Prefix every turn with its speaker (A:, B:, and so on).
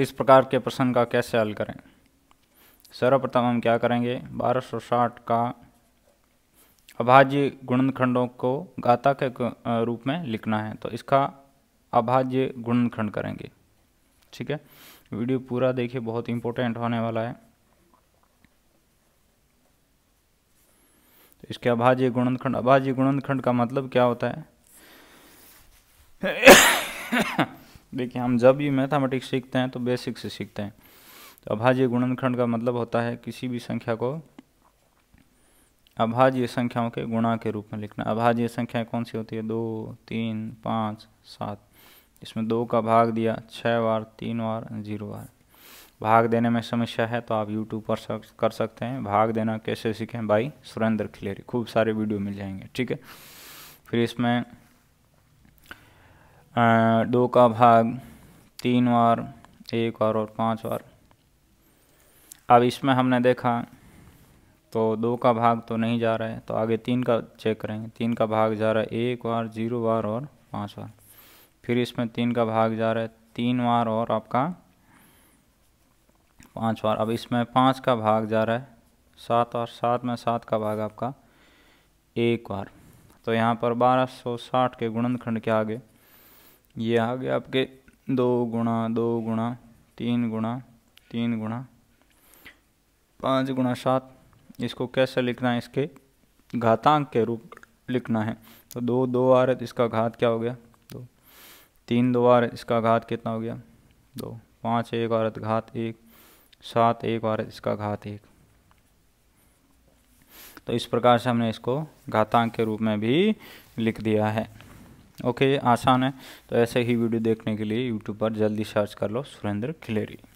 A: इस प्रकार के प्रश्न का कैसे हल करें सर्वप्रथम हम क्या करेंगे बारह सौ साठ का अभाज्य गुणनखंडों को गाता के रूप में लिखना है तो इसका अभाज्य गुणनखंड करेंगे ठीक है वीडियो पूरा देखिए बहुत इंपॉर्टेंट होने वाला है तो इसके अभाज्य गुणनखंड अभाज्य गुणनखंड का मतलब क्या होता है देखिए हम जब भी मैथमेटिक्स सीखते हैं तो बेसिक से सीखते हैं तो अभाज्य गुणनखंड का मतलब होता है किसी भी संख्या को अभाज्य संख्याओं के गुणा के रूप में लिखना अभाज्य संख्याएं कौन सी होती है दो तीन पाँच सात इसमें दो का भाग दिया छः बार तीन बार जीरो बार भाग देने में समस्या है तो आप यूट्यूब पर सर्च कर सकते हैं भाग देना कैसे सीखें भाई सुरेंद्र खिलेरी खूब सारे वीडियो मिल जाएंगे ठीक है फिर इसमें दो का भाग तीन बार एक बार और पाँच बार अब इसमें हमने देखा तो दो का भाग तो नहीं जा रहा है तो आगे तीन का चेक करेंगे तीन का भाग जा रहा है एक बार जीरो बार और पाँच बार फिर इसमें तीन का भाग जा रहा है तीन बार और आपका पाँच बार अब इसमें पाँच का भाग जा रहा है सात और सात में सात का भाग आपका एक बार तो यहाँ पर बारह सौ साठ के गुणनखंड के आगे ये आ गया आपके दो गुणा दो गुणा तीन गुणा तीन गुणा पाँच गुणा सात इसको कैसे लिखना है इसके घातांक के रूप लिखना है तो दो दो आ रहे तो इसका घात क्या हो गया दो तीन दो आ रहे तो इसका घात कितना हो गया दो पाँच एक औरत तो घात एक सात एक औरत तो इसका घात एक तो इस प्रकार से हमने इसको घातांक के रूप में भी लिख दिया है ओके आसान है तो ऐसे ही वीडियो देखने के लिए यूट्यूब पर जल्दी सर्च कर लो सुरेंद्र खिलेरी